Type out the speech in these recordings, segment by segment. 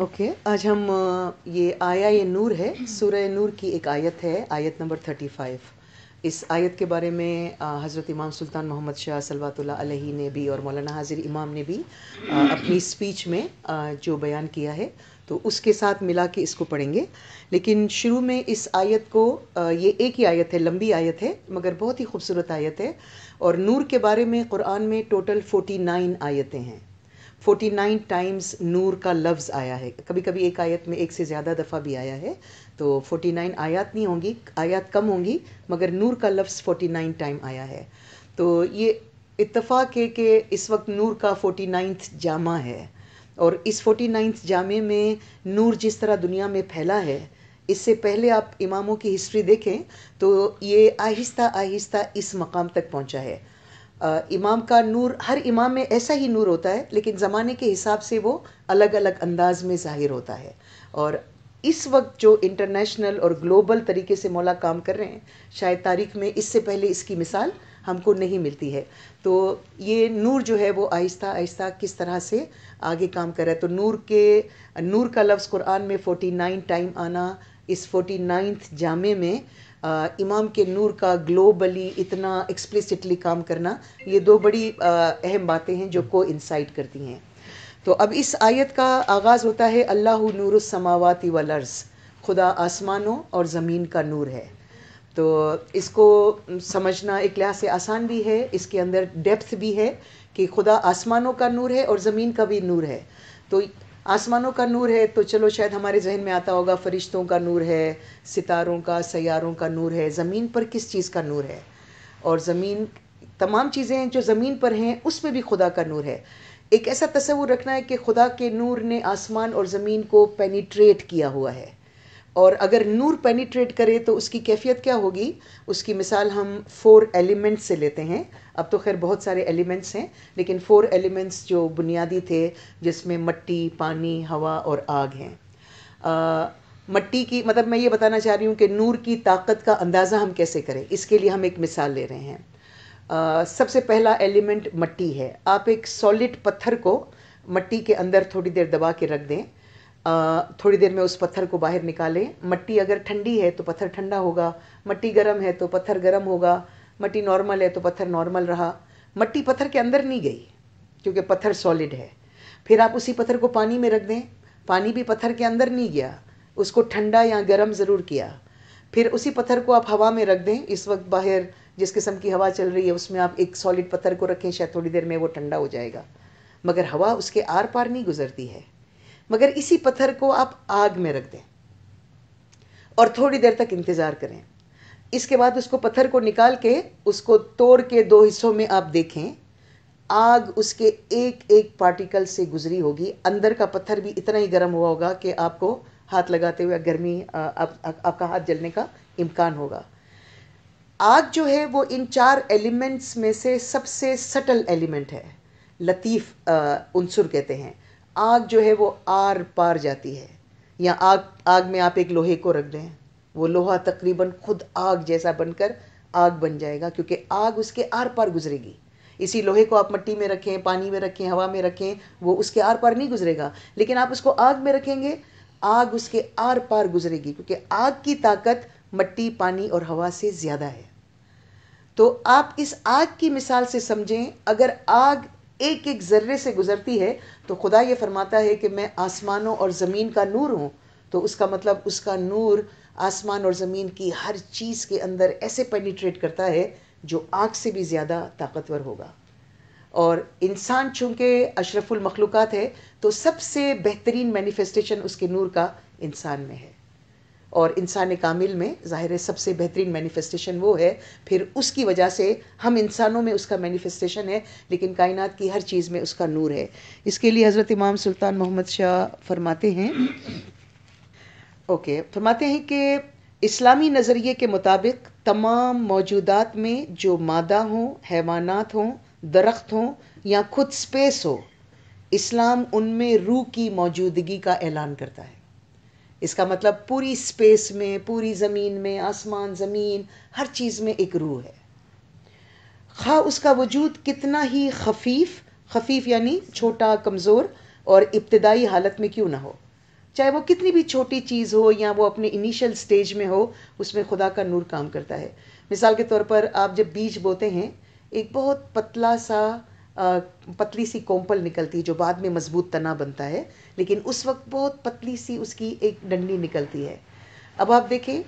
Okay okay. आज हम ये आया ये नूर है सूर्य नूर की एक आयत है आयत नंबर थर्टी फाइव इस आयत के बारे में हज़रत इमाम सुल्तान मोहम्मद शाह सलवातुल्ला अलही ने भी और मौलाना हाजिर इमाम ने भी अपनी स्पीच में जो बयान किया है तो उसके साथ मिला के इसको पढ़ेंगे लेकिन शुरू में इस आयत को ये एक ही आयत है लंबी आयत है मगर बहुत ही खूबसूरत आयत है और नूर के बारे में कुरान में टोटल फोर्टी नाइन आयतें हैं फोर्टी नाइन टाइम्स नूर का लफ्ज़ आया है कभी कभी एक आयत में एक से ज़्यादा दफ़ा भी आया है तो नाइन आयात नहीं होंगी आयात कम होंगी मगर नूर का लफ्ज़ नाइन टाइम आया है तो ये इतफ़ाक़ है कि इस वक्त नूर का फोटी नाइन्थ जामा है और इस फोटी नाइन्थ जामे में नूर जिस तरह दुनिया में फैला है इससे पहले आप इमामों की हिस्ट्री देखें तो ये आहिस्ता आहिस्ता इस मकाम तक पहुंचा है इमाम का नूर हर इमाम में ऐसा ही नूर होता है लेकिन ज़माने के हिसाब से वो अलग अलग अंदाज में ज़ाहिर होता है और इस वक्त जो इंटरनेशनल और ग्लोबल तरीके से मौला काम कर रहे हैं शायद तारीख में इससे पहले इसकी मिसाल हमको नहीं मिलती है तो ये नूर जो है वो आहिस्ता आहिस्ता किस तरह से आगे काम कर रहा है तो नूर के नूर का लफ्ज़ कुरान में 49 टाइम आना इस फोर्टी नाइन्थ जामे में इमाम के नूर का ग्लोबली इतना एक्सप्लिसिटली काम करना ये दो बड़ी अहम बातें हैं जो को इंसाइट करती हैं तो अब इस आयत का आगाज़ होता है अल्लाह नूरसमावाती वर्ज़ खुदा आसमानों और ज़मीन का नूर है तो इसको समझना एक लिहाज से आसान भी है इसके अंदर डेप्थ भी है कि खुदा आसमानों का नूर है और ज़मीन का भी नूर है तो आसमानों का नूर है तो चलो शायद हमारे जहन में आता होगा फरिश्तों का नूर है सितारों का सैारों का नूर है ज़मीन पर किस चीज़ का नूर है और ज़मीन तमाम चीज़ें जो ज़मीन पर हैं उसमें भी खुदा का नूर है एक ऐसा तस्वूर रखना है कि खुदा के नूर ने आसमान और ज़मीन को पेनीट्रेट किया हुआ है और अगर नूर पेनिट्रेट करे तो उसकी कैफियत क्या होगी उसकी मिसाल हम फोर एलिमेंट्स से लेते हैं अब तो खैर बहुत सारे एलिमेंट्स हैं लेकिन फोर एलिमेंट्स जो बुनियादी थे जिसमें मट्टी पानी हवा और आग हैं मट्टी की मतलब मैं ये बताना चाह रही हूँ कि नूर की ताकत का अंदाज़ा हम कैसे करें इसके लिए हम एक मिसाल ले रहे हैं आ, सबसे पहला एलिमेंट मट्टी है आप एक सॉलिड पत्थर को मट्टी के अंदर थोड़ी देर दबा के रख दें थोड़ी देर में उस पत्थर को बाहर निकालें मट्टी अगर ठंडी है तो पत्थर ठंडा होगा मट्टी गर्म है तो पत्थर गर्म होगा मट्टी नॉर्मल है तो पत्थर नॉर्मल रहा मट्टी पत्थर के अंदर नहीं गई क्योंकि पत्थर सॉलिड है फिर आप उसी पत्थर को पानी में रख दें पानी भी पत्थर के अंदर नहीं गया उसको ठंडा या गर्म ज़रूर किया फिर उसी पत्थर को आप हवा में रख दें इस वक्त बाहर जिस किस्म की हवा चल रही है उसमें आप एक सॉलिड पत्थर को रखें शायद थोड़ी देर में वो ठंडा हो जाएगा मगर हवा उसके आर पार नहीं गुजरती है मगर इसी पत्थर को आप आग में रख दें और थोड़ी देर तक इंतज़ार करें इसके बाद उसको पत्थर को निकाल के उसको तोड़ के दो हिस्सों में आप देखें आग उसके एक एक पार्टिकल से गुजरी होगी अंदर का पत्थर भी इतना ही गर्म हुआ होगा कि आपको हाथ लगाते हुए गर्मी आपका हाथ जलने का इम्कान होगा आग जो है वो इन चार एलिमेंट्स में से सबसे सटल एलिमेंट है लतीफ़ उनसुर कहते हैं आग जो है वो आर पार जाती है या आग आग में आप एक लोहे को रख दें वो लोहा तकरीबन खुद आग जैसा बनकर आग बन जाएगा क्योंकि आग उसके आर पार गुजरेगी इसी लोहे को आप मट्टी में रखें पानी में रखें हवा में रखें वो उसके आर पार नहीं गुजरेगा लेकिन आप उसको आग में रखेंगे आग उसके आर पार गुजरेगी क्योंकि आग की ताकत मट्टी पानी और हवा से ज़्यादा है तो आप इस आग की मिसाल से समझें अगर आग एक एक ज़र्रे से गुज़रती है तो खुदा ये फरमाता है कि मैं आसमानों और ज़मीन का नूर हूँ तो उसका मतलब उसका नूर आसमान और ज़मीन की हर चीज़ के अंदर ऐसे पेनिट्रेट करता है जो आँख से भी ज़्यादा ताकतवर होगा और इंसान चूँकि अशरफुल मखलूक़ात है तो सबसे बेहतरीन मैनिफेस्टेशन उसके नूर का इंसान में है और इंसान कामिल में ज़ाहिर है सबसे बेहतरीन मैनिफेस्टेशन वो है फिर उसकी वजह से हम इंसानों में उसका मैनिफेस्टेशन है लेकिन कायनात की हर चीज़ में उसका नूर है इसके लिए हज़रत इमाम सुल्तान मोहम्मद शाह फरमाते हैं ओके फरमाते हैं कि इस्लामी नज़रिए के मुताबिक तमाम मौजूदात में जो मादा हों हैवानात हों दरख्त हों या खुद स्पेस हो इस्लाम उनमें रूह की मौजूदगी का ऐलान करता है इसका मतलब पूरी स्पेस में पूरी ज़मीन में आसमान ज़मीन हर चीज़ में एक रूह है खा उसका वजूद कितना ही खफीफ खफीफ यानी छोटा कमज़ोर और इब्तदाई हालत में क्यों ना हो चाहे वो कितनी भी छोटी चीज़ हो या वो अपने इनिशियल स्टेज में हो उसमें खुदा का नूर काम करता है मिसाल के तौर पर आप जब बीज बोते हैं एक बहुत पतला सा पतली सी कोम्पल निकलती है जो बाद में मजबूत तना बनता है लेकिन उस वक्त बहुत पतली सी उसकी एक डंडी निकलती है अब आप देखें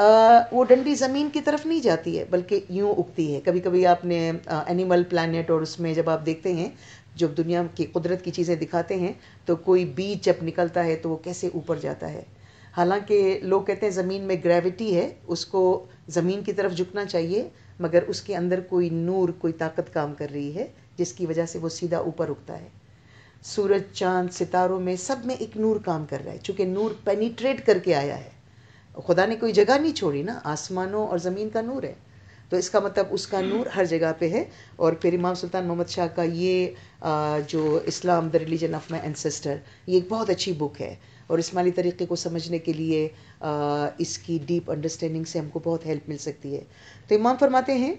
आ, वो डंडी ज़मीन की तरफ नहीं जाती है बल्कि यूँ उगती है कभी कभी आपने आ, एनिमल प्लानट और उसमें जब आप देखते हैं जब दुनिया की कुदरत की चीज़ें दिखाते हैं तो कोई बीज जब निकलता है तो वो कैसे ऊपर जाता है हालांकि लोग कहते हैं ज़मीन में ग्रेविटी है उसको ज़मीन की तरफ झुकना चाहिए मगर उसके अंदर कोई नूर कोई ताकत काम कर रही है जिसकी वजह से वो सीधा ऊपर उगता है सूरज चांद सितारों में सब में एक नूर काम कर रहा है चूँकि नूर पेनीट्रेट करके आया है खुदा ने कोई जगह नहीं छोड़ी ना आसमानों और ज़मीन का नूर है तो इसका मतलब उसका नूर हर जगह पे है और फिर इमाम सुल्तान मोहम्मद शाह का ये जो Islam the religion of my ancestor ये एक बहुत अच्छी बुक है और इस्माली तरीक़े को समझने के लिए इसकी डीप अंडरस्टैंडिंग से हमको बहुत हेल्प मिल सकती है तो इमाम फरमाते हैं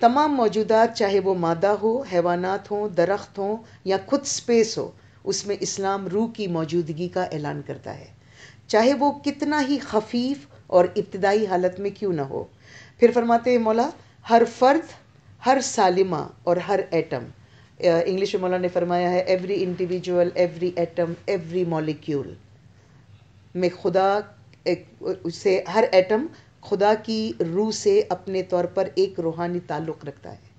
तमाम मौजूदात चाहे वो मादा हो हैवानात हों दरख्त हों या खुद स्पेस हो उसमें इस्लाम रूह की मौजूदगी का ऐलान करता है चाहे वो कितना ही खफीफ और इब्तदाई हालत में क्यों ना हो फिर फरमाते हैं मौला हर फर्द हर सालिमा और हर एटम इंग्लिश में मौला ने फरमाया है every individual every atom every molecule में खुदा उसे हर एटम खुदा की रूह से अपने तौर पर एक रूहानी ताल्लुक़ रखता है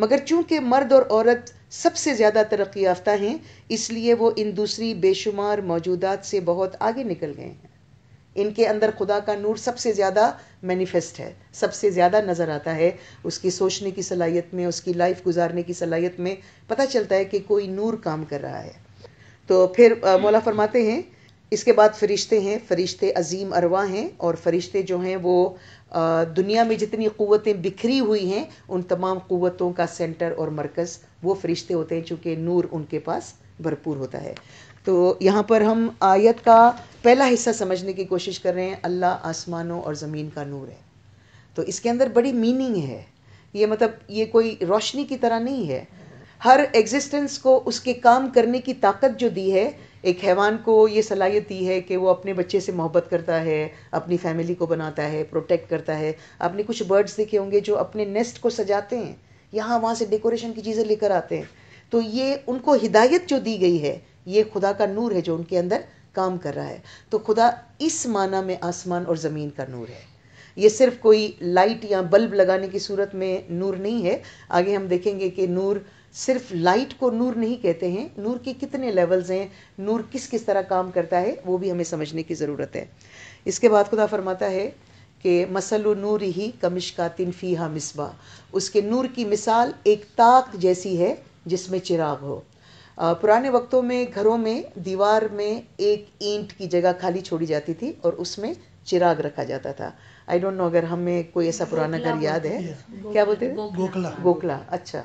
मगर चूंकि मर्द और औरत सबसे ज़्यादा तरक्की याफ्ता हैं इसलिए वो इन दूसरी बेशुमार मौजूदात से बहुत आगे निकल गए हैं इनके अंदर खुदा का नूर सबसे ज़्यादा मैनिफेस्ट है सबसे ज़्यादा नज़र आता है उसकी सोचने की सलाहियत में उसकी लाइफ गुजारने की सलाहियत में पता चलता है कि कोई नूर काम कर रहा है तो फिर मौला फरमाते हैं इसके बाद फ़रिश्ते हैं फ़रिश्ते अजीम अरवा हैं और फ़रिश्ते जो हैं वो दुनिया में जितनी क़वतें बिखरी हुई हैं उन तमाम क़वतों का सेंटर और मरकज़ वो फ़रिश्ते होते हैं चूँकि नूर उनके पास भरपूर होता है तो यहाँ पर हम आयत का पहला हिस्सा समझने की कोशिश कर रहे हैं अल्लाह आसमानों और ज़मीन का नूर है तो इसके अंदर बड़ी मीनिंग है ये मतलब ये कोई रोशनी की तरह नहीं है हर एग्जिस्टेंस को उसके काम करने की ताकत जो दी है एक हैवान को ये सलाहियत दी है कि वो अपने बच्चे से मोहब्बत करता है अपनी फैमिली को बनाता है प्रोटेक्ट करता है आपने कुछ बर्ड्स देखे होंगे जो अपने नेस्ट को सजाते हैं यहाँ वहाँ से डेकोरेशन की चीज़ें लेकर आते हैं तो ये उनको हिदायत जो दी गई है ये खुदा का नूर है जो उनके अंदर काम कर रहा है तो खुदा इस माना में आसमान और ज़मीन का नूर है ये सिर्फ कोई लाइट या बल्ब लगाने की सूरत में नूर नहीं है आगे हम देखेंगे कि नूर सिर्फ लाइट को नूर नहीं कहते हैं नूर के कितने लेवल्स हैं नूर किस किस तरह काम करता है वो भी हमें समझने की ज़रूरत है इसके बाद खुदा फरमाता है कि मसल नूर ही कमिशकातिन फ़ी हा मिसबा उसके नूर की मिसाल एक ताक जैसी है जिसमें चिराग हो पुराने वक्तों में घरों में दीवार में एक ईंट की जगह खाली छोड़ी जाती थी और उसमें चिराग रखा जाता था आई डोंट नो अगर हमें कोई ऐसा पुराना घर याद है क्या बोलते हैं गोखला गोखला अच्छा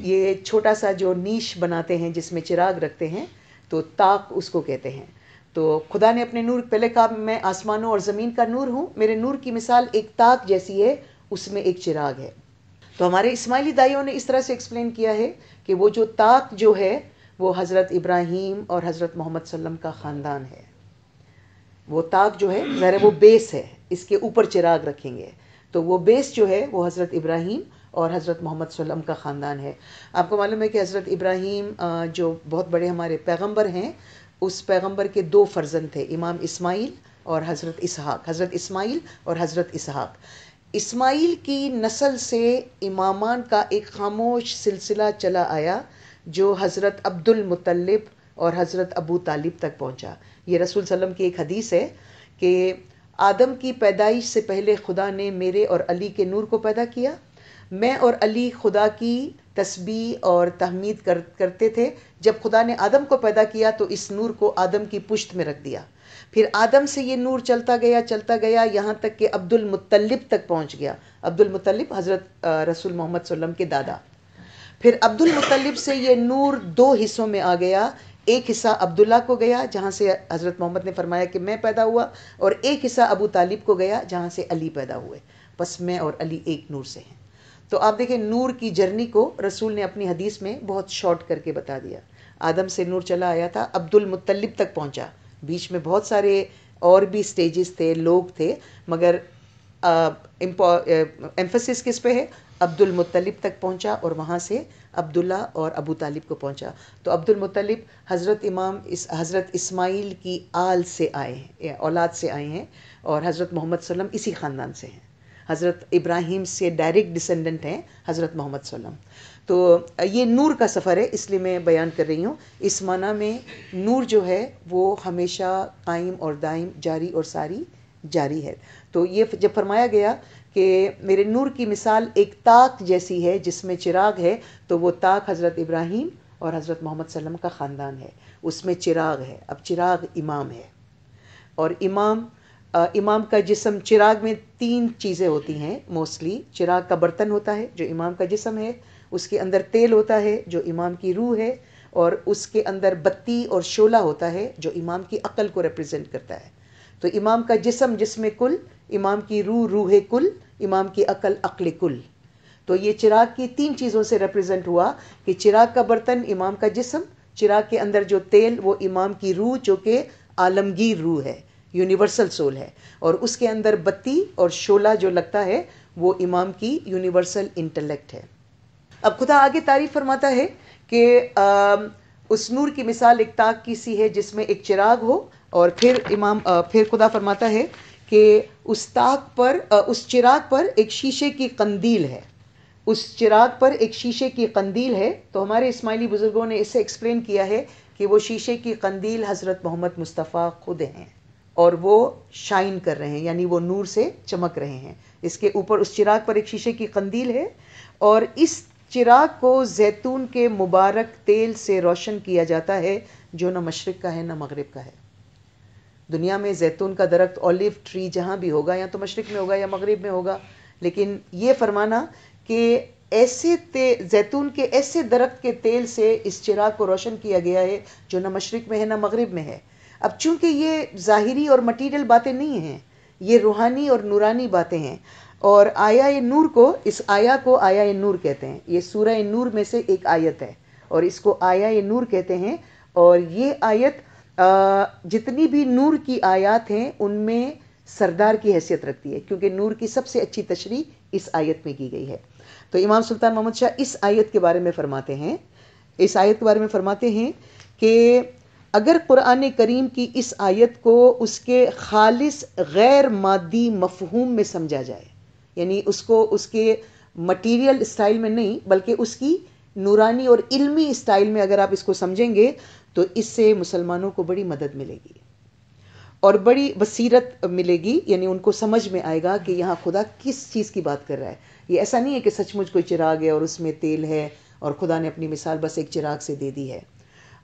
ये छोटा सा जो नीश बनाते हैं जिसमें चिराग रखते हैं तो ताक उसको कहते हैं तो खुदा ने अपने नूर पहले कहा मैं आसमानों और ज़मीन का नूर हूँ मेरे नूर की मिसाल एक ताक जैसी है उसमें एक चिराग है तो हमारे इस्माइली दाइयों ने इस तरह से एक्सप्लेन किया है कि वो जो ताक जो है वो हज़रत इब्राहिम और हज़रत मोहम्मद सल्लम का ख़ानदान है वो ताक जो है ज़रा वो बेस है इसके ऊपर चिराग रखेंगे तो वो बेस जो है वो हज़रत इब्राहिम और हज़रत मोहम्मद सल्लम का ख़ानदान है आपको मालूम है कि हज़रत इब्राहीम जो बहुत बड़े हमारे पैगंबर हैं उस पैगंबर के दो फ़र्जन थे इमाम इस्माइल और हज़रत इसहाक हज़रत इस्माइल और हज़रत इसहाक इस्माइल की नस्ल से इमामान का एक खामोश सिलसिला चला आया जो हज़रत अब्दुल मुतलब और हज़रत अबू तालिब तक पहुँचा ये रसूल सल्लम की एक हदीस है कि आदम की पैदाइश से पहले खुदा ने मेरे और अली के नूर को पैदा किया मैं और अली खुदा की तस्बी और तहमीद कर करते थे जब खुदा ने आदम को पैदा किया तो इस नूर को आदम की पुश्त में रख दिया फिर आदम से ये नूर चलता गया चलता गया यहाँ तक कि अब्दुल मुत्तलिब तक पहुँच गया अब्दुल मुत्तलिब हज़रत रसूल मोहम्मद सल्लम के दादा फिर अब्दुल मुत्तलिब से ये नूर दो हिस्सों में आ गया एक हिस्सा अब्दुल्ला को गया जहाँ से हज़रत मोहम्मद ने फरमाया कि मैं पैदा हुआ और एक हिस्सा अबू तालिब को गया जहाँ से अली पैदा हुए बस मैं और अली एक नूर से हैं तो आप देखें नूर की जर्नी को रसूल ने अपनी हदीस में बहुत शॉर्ट करके बता दिया आदम से नूर चला आया था अब्दुल मुतलब तक पहुंचा बीच में बहुत सारे और भी स्टेजेस थे लोग थे मगर एम्फोसिस किस पे है अब्दुल मुतलब तक पहुंचा और वहाँ से अब्दुल्ला और अबू तालिब को पहुंचा तो अब्दुल मुतलब हज़रत इमाम इस हज़रत इस्माइल की आल से आए हैं औलाद से आए हैं और हज़रत मोहम्मद सलम इसी ख़ानदान से हैं हज़रत इब्राहिम से डायरेक्ट डिसेंडेंट हैं हज़रत मोहम्मद सल्लम तो ये नूर का सफ़र है इसलिए मैं बयान कर रही हूँ इस माना में नूर जो है वो हमेशा कायम और दायम जारी और सारी जारी है तो ये जब फरमाया गया कि मेरे नूर की मिसाल एक ताक जैसी है जिसमें चिराग है तो वो ताक हज़रत इब्राहिम और हज़रत मोहम्मद सल्लम का ख़ानदान है उसमें चिराग है अब चिराग इमाम है और इमाम इमाम का जिसम चिराग में तीन चीज़ें होती हैं मोस्टली चिराग का बर्तन होता है जो इमाम का जिसम है उसके अंदर तेल होता है जो इमाम की रूह है और उसके अंदर बत्ती और शोला होता है जो इमाम की अकल को रिप्रेजेंट करता है तो इमाम का जिसम जिसम कुल इमाम की रूह रूह कुल इमाम की अकल अकल कुल तो ये चिराग की तीन चीज़ों से रिप्रेजेंट हुआ कि चिराग का बर्तन इमाम का जिसम चिराग के अंदर जो तेल वो इमाम की रूह जो कि आलमगीर रूह है यूनिवर्सल सोल है और उसके अंदर बत्ती और शोला जो लगता है वो इमाम की यूनिवर्सल इंटेलेक्ट है अब खुदा आगे तारीफ फरमाता है कि उस नूर की मिसाल एक ताक की सी है जिसमें एक चिराग हो और फिर इमाम फिर खुदा फरमाता है कि उस ताक पर उस चिराग पर एक शीशे की कंदील है उस चिराग पर एक शीशे की कंदील है तो हमारे इस्माइली बुज़ुर्गों ने इसे एक्सप्लेन किया है कि वो शीशे की कंदील हज़रत मोहम्मद मुस्तफ़ा खुद हैं और वो शाइन कर रहे हैं यानी वो नूर से चमक रहे हैं इसके ऊपर उस चिराग पर एक शीशे की कंदील है और इस चिराग को जैतून के मुबारक तेल से रोशन किया जाता है जो न मशरक़ का है न मगरब का है दुनिया में जैतून का दरख्त ऑलिव ट्री जहाँ भी होगा या तो मशरक़ में होगा या मगरब में होगा लेकिन ये फरमाना कि ऐसे ते जैतून के ऐसे दरख्त के तेल से इस चिराग को रोशन किया गया है जो न मशरक़ में है न मगरब में है अब चूंकि ये जाहरी और मटीरियल बातें नहीं हैं ये रूहानी और नूरानी बातें हैं और आया नूर को इस आया को आया नूर कहते हैं ये सूर्य नूर में से एक आयत है और इसको आया नूर कहते हैं और ये आयत जितनी भी नूर की आयात हैं उनमें सरदार की हैसियत रखती है क्योंकि नूर की सबसे अच्छी तशरी इस आयत में की गई है तो इमाम सुल्तान मोहम्मद शाह इस आयत के बारे में फरमाते हैं इस आयत के बारे में फरमाते हैं कि अगर कुरान करीम की इस आयत को उसके खालिस गैर मादी मफहूम में समझा जाए यानी उसको उसके मटेरियल स्टाइल में नहीं बल्कि उसकी नूरानी और इल्मी स्टाइल में अगर आप इसको समझेंगे तो इससे मुसलमानों को बड़ी मदद मिलेगी और बड़ी बसीरत मिलेगी यानी उनको समझ में आएगा कि यहाँ खुदा किस चीज़ की बात कर रहा है ये ऐसा नहीं है कि सचमुच कोई चिराग है और उसमें तेल है और खुदा ने अपनी मिसाल बस एक चिराग से दे दी है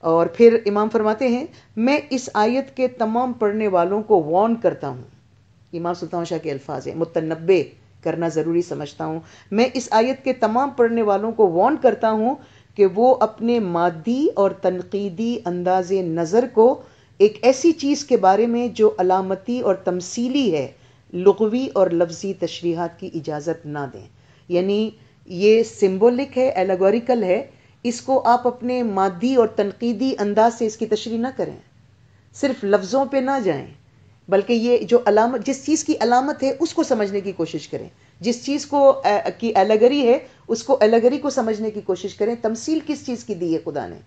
और फिर इमाम फरमाते हैं मैं इस आयत के तमाम पढ़ने वालों को वॉर्न करता हूँ इमाम सुल्तान शाह के अल्फाज हैं मुतनबे करना ज़रूरी समझता हूँ मैं इस आयत के तमाम पढ़ने वालों को वॉर्न करता हूँ कि वो अपने मादी और तनकीदी अंदाज नज़र को एक ऐसी चीज़ के बारे में जो अलामती और तमसीली है लगवी और लफ्ज़ी तशरीहत की इजाज़त ना दें यानी ये सिम्बोलिक है एलागोरिकल है इसको आप अपने मादी और तनकीदी अंदाज से इसकी तशरी ना करें सिर्फ लफ्ज़ों पर ना जाए बल्कि ये जो अलामत जिस चीज़ की अलामत है उसको समझने की कोशिश करें जिस चीज़ को आ, की अलगरी है उसको अलगरी को समझने की कोशिश करें तमसील किस चीज़ की दी है खुदा ने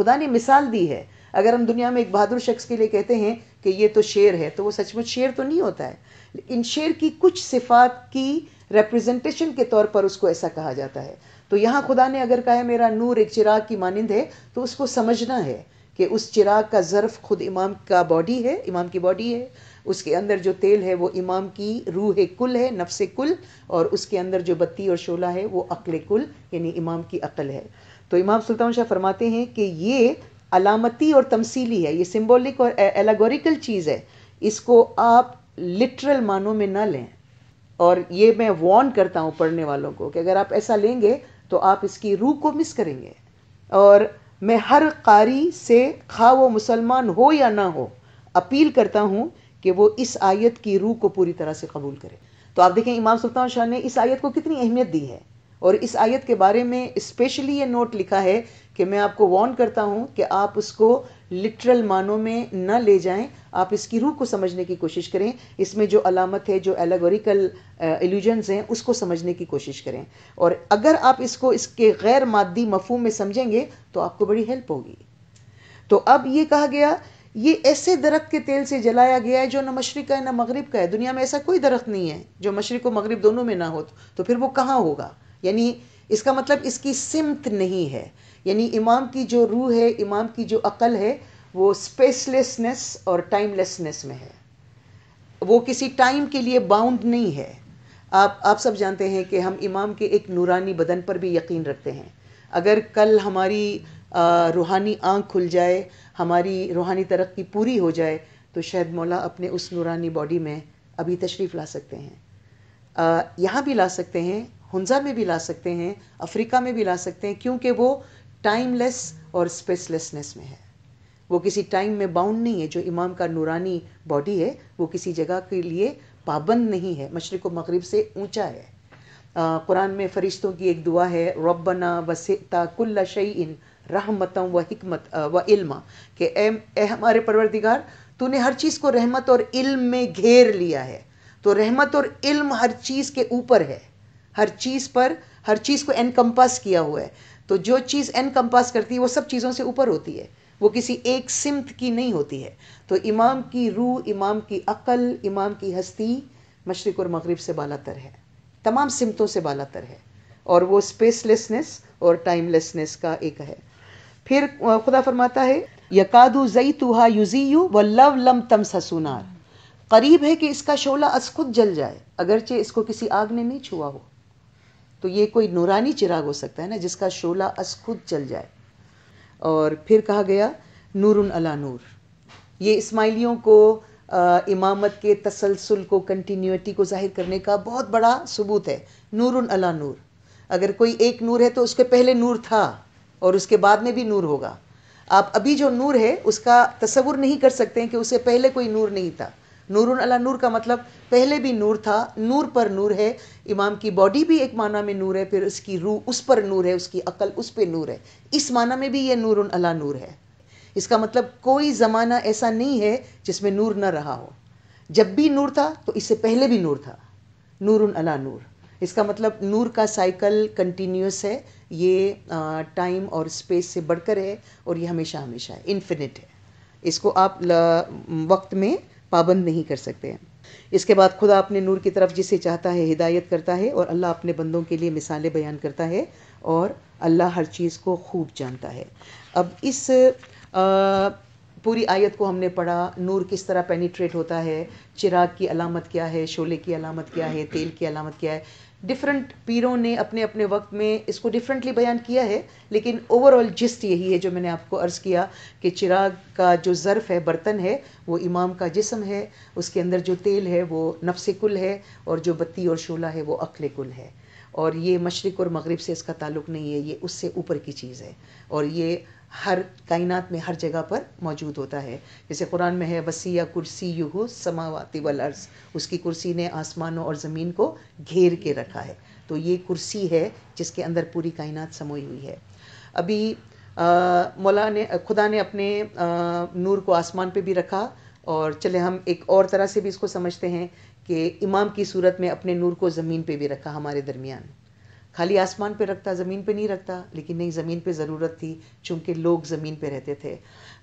खुदा ने मिसाल दी है अगर हम दुनिया में एक बहादुर शख्स के लिए कहते हैं कि ये तो शेर है तो वो सचमुच शेर तो नहीं होता है इन शेर की कुछ सिफात की रिप्रजेंटेशन के तौर पर उसको ऐसा कहा जाता है तो यहाँ खुदा ने अगर कहा है मेरा नूर एक चिराग की मानंद है तो उसको समझना है कि उस चिराग का ज़र्फ़ खुद इमाम का बॉडी है इमाम की बॉडी है उसके अंदर जो तेल है वो इमाम की रूह कुल है नफ्स कुल और उसके अंदर जो बत्ती और शोला है वो अक्ल कुल यानी इमाम की अकल है तो इमाम सुल्तान शाह फरमाते हैं कि ये अलामती और तमसीली है ये सिम्बोलिक और एलागोरिकल चीज़ है इसको आप लिटरल मानों में ना लें और ये मैं वॉर्न करता हूँ पढ़ने वालों को कि अगर आप ऐसा लेंगे तो आप इसकी रूह को मिस करेंगे और मैं हर कारी से खा वो मुसलमान हो या ना हो अपील करता हूँ कि वो इस आयत की रूह को पूरी तरह से कबूल करे तो आप देखें इमाम सुल्तान शाह ने इस आयत को कितनी अहमियत दी है और इस आयत के बारे में स्पेशली ये नोट लिखा है कि मैं आपको वॉर्न करता हूँ कि आप उसको लिटरल मानों में न ले जाएं आप इसकी रूह को समझने की कोशिश करें इसमें जो अलामत है जो एलेगोरिकल एल्यूजन्स uh, हैं उसको समझने की कोशिश करें और अगर आप इसको इसके गैर मादी मफहम में समझेंगे तो आपको बड़ी हेल्प होगी तो अब ये कहा गया ये ऐसे दरख्त के तेल से जलाया गया है जो न मशरक़ का है न मगरब का है दुनिया में ऐसा कोई दरख्त नहीं है जो मशरक़ व मगरब दोनों में ना हो तो फिर वो कहाँ होगा यानी इसका मतलब इसकी सिमत नहीं है यानी इमाम की जो रूह है इमाम की जो अकल है वो स्पेसलेसनेस और टाइमलेसनेस में है वो किसी टाइम के लिए बाउंड नहीं है आप आप सब जानते हैं कि हम इमाम के एक नूरानी बदन पर भी यकीन रखते हैं अगर कल हमारी रूहानी आँख खुल जाए हमारी रूहानी तरक्की पूरी हो जाए तो शायद मौला अपने उस नूरानी बॉडी में अभी तशरीफ़ ला सकते हैं यहाँ भी ला सकते हैं हंजा में भी ला सकते हैं अफ्रीका में भी ला सकते हैं क्योंकि वो टाइमलेस और स्पेसलेसनेस में है वो किसी टाइम में बाउंड नहीं है जो इमाम का नूरानी बॉडी है वो किसी जगह के लिए पाबंद नहीं है मशरक व मगरब से ऊंचा है कुरान में फ़रिश्तों की एक दुआ है रबना वसीता कुल्ल शई इन रहमत व हमत व इल्म के ए, ए हमारे परवरदिगार तूने हर चीज़ को रहमत और इल्म में घेर लिया है तो रहमत और इल्म हर चीज़ के ऊपर है हर चीज़ पर हर चीज़ को एनकम्पास किया हुआ है तो जो चीज़ एन कम्पास करती है वो सब चीज़ों से ऊपर होती है वो किसी एक सिमत की नहीं होती है तो इमाम की रूह इमाम की अकल इमाम की हस्ती मशरक़ और मगरब से बालातर है तमाम सिमतों से बालातर है और वो स्पेसलेसनेस और टाइमलेसनेस का एक है फिर खुदा फरमाता है यकादु जई तुहा यू व लव लम तम ससुनार करीब है कि इसका शोला अस खुद जल जाए अगरचे इसको किसी आग ने नहीं छुआ हो तो ये कोई नूरानी चिराग हो सकता है ना जिसका शोला अस खुद चल जाए और फिर कहा गया नूरुन अला नूर ये इस्माइलियों को आ, इमामत के तसलसल को कंटिन्यूटी को जाहिर करने का बहुत बड़ा सबूत है नूरुन अला नूर अगर कोई एक नूर है तो उसके पहले नूर था और उसके बाद में भी नूर होगा आप अभी जो नूर है उसका तस्वुर नहीं कर सकते हैं कि उससे पहले कोई नूर नहीं था नूर अला नूर का मतलब पहले भी नूर था नूर पर नूर है इमाम की बॉडी भी एक माना में नूर है फिर उसकी रूह उस पर नूर है उसकी अकल उस पर नूर है इस माना में भी ये नूर अला नूर है इसका मतलब कोई ज़माना ऐसा नहीं है जिसमें नूर ना रहा हो जब भी नूर था तो इससे पहले भी नूर था नूर अला नूर इसका मतलब नूर का साइकिल कंटिन्यूस है ये टाइम और स्पेस से बढ़कर है और ये हमेशा हमेशा है इन्फिनिट है इसको आप वक्त में पाबंद नहीं कर सकते हैं इसके बाद खुदा अपने नूर की तरफ जिसे चाहता है हिदायत करता है और अल्लाह अपने बंदों के लिए मिसालें बयान करता है और अल्लाह हर चीज़ को खूब जानता है अब इस आ, पूरी आयत को हमने पढ़ा नूर किस तरह पेनिट्रेट होता है चिराग की अलामत क्या है शोले की अलामत क्या है तेल की अलामत क्या है डिफरेंट पीरों ने अपने अपने वक्त में इसको डिफरेंटली बयान किया है लेकिन ओवरऑल जिस्ट यही है जो मैंने आपको अर्ज़ किया कि चिराग का जो ज़र्फ़ है बर्तन है वो इमाम का जिसम है उसके अंदर जो तेल है वो नफ्स कुल है और जो बत्ती और शोला है वो अक्ल कुल है और ये मशरक़ और मगरब से इसका ताल्लुक़ नहीं है ये उससे ऊपर की चीज़ है और ये हर कायनात में हर जगह पर मौजूद होता है जैसे कुरान में है वसीया कुर्सी युहु समावाती वल अर्स उसकी कुर्सी ने आसमानों और ज़मीन को घेर के रखा है तो ये कुर्सी है जिसके अंदर पूरी कायनात समोई हुई है अभी मौला ने खुदा ने अपने आ, नूर को आसमान पे भी रखा और चले हम एक और तरह से भी इसको समझते हैं कि इमाम की सूरत में अपने नूर को ज़मीन पे भी रखा हमारे दरमियान खाली आसमान पे रखता ज़मीन पे नहीं रखता लेकिन नहीं ज़मीन पे ज़रूरत थी चूँकि लोग ज़मीन पे रहते थे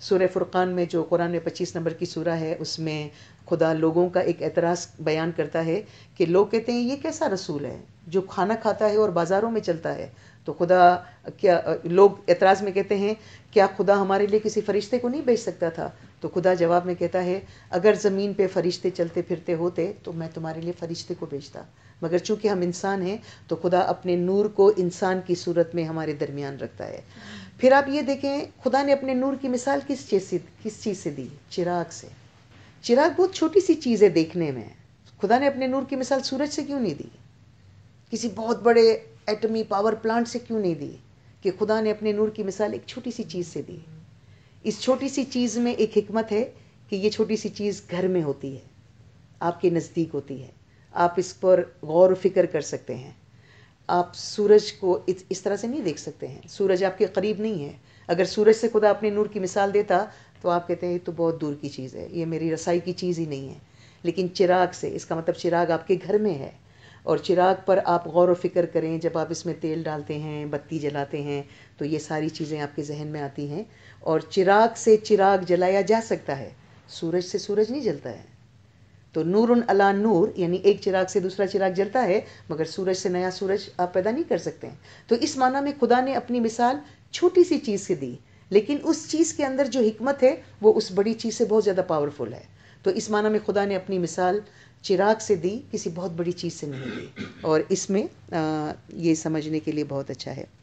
सूर्य फुरक़ान में जो कुरान में पच्चीस नंबर की सूरा है उसमें खुदा लोगों का एक एतराज़ बयान करता है कि लोग कहते हैं ये कैसा रसूल है जो खाना खाता है और बाज़ारों में चलता है तो खुदा क्या लोग एतराज़ में कहते हैं क्या खुदा हमारे लिए किसी फरिश्ते को नहीं भेज सकता था तो खुदा जवाब में कहता है अगर ज़मीन पे फरिश्ते चलते फिरते होते तो मैं तुम्हारे लिए फ़रिश्ते को भेजता मगर चूंकि हम इंसान हैं तो खुदा अपने नूर को इंसान की सूरत में हमारे दरमियान रखता है फिर आप ये देखें खुदा ने अपने नूर की मिसाल किस चीज़ से किस चीज़ से दी चिराग से चिराग बहुत छोटी सी चीज़ है देखने में खुदा ने अपने नूर की मिसाल सूरज से क्यों नहीं दी किसी बहुत बड़े एटमी पावर प्लांट से क्यों नहीं दी कि खुदा ने अपने नूर की मिसाल एक छोटी सी चीज़ से दी इस छोटी सी चीज़ में एक हमत है कि ये छोटी सी चीज़ घर में होती है आपके नज़दीक होती है आप इस पर गौर फिक्र कर सकते हैं आप सूरज को इस, इस तरह से नहीं देख सकते हैं सूरज आपके करीब नहीं है अगर सूरज से खुदा अपने नूर की मिसाल देता तो आप कहते हैं ये तो बहुत दूर की चीज़ है ये मेरी रसाई की चीज़ ही नहीं है लेकिन चिराग से इसका मतलब चिराग आपके घर में है और चिराग पर आप गौर व फिक्र करें जब आप इसमें तेल डालते हैं बत्ती जलाते हैं तो ये सारी चीज़ें आपके जहन में आती हैं और चिराग से चिराग जलाया जा सकता है सूरज से सूरज नहीं जलता है तो नूर अला नूर यानी एक चिराग से दूसरा चिराग जलता है मगर सूरज से नया सूरज आप पैदा नहीं कर सकते हैं तो इस माना में खुदा ने अपनी मिसाल छोटी सी चीज़ से दी लेकिन उस चीज़ के अंदर जो हिकमत है वो उस बड़ी चीज़ से बहुत ज़्यादा पावरफुल है तो इस माना में खुदा ने अपनी मिसाल चिराग से दी किसी बहुत बड़ी चीज़ से नहीं दी और इसमें ये समझने के लिए बहुत अच्छा है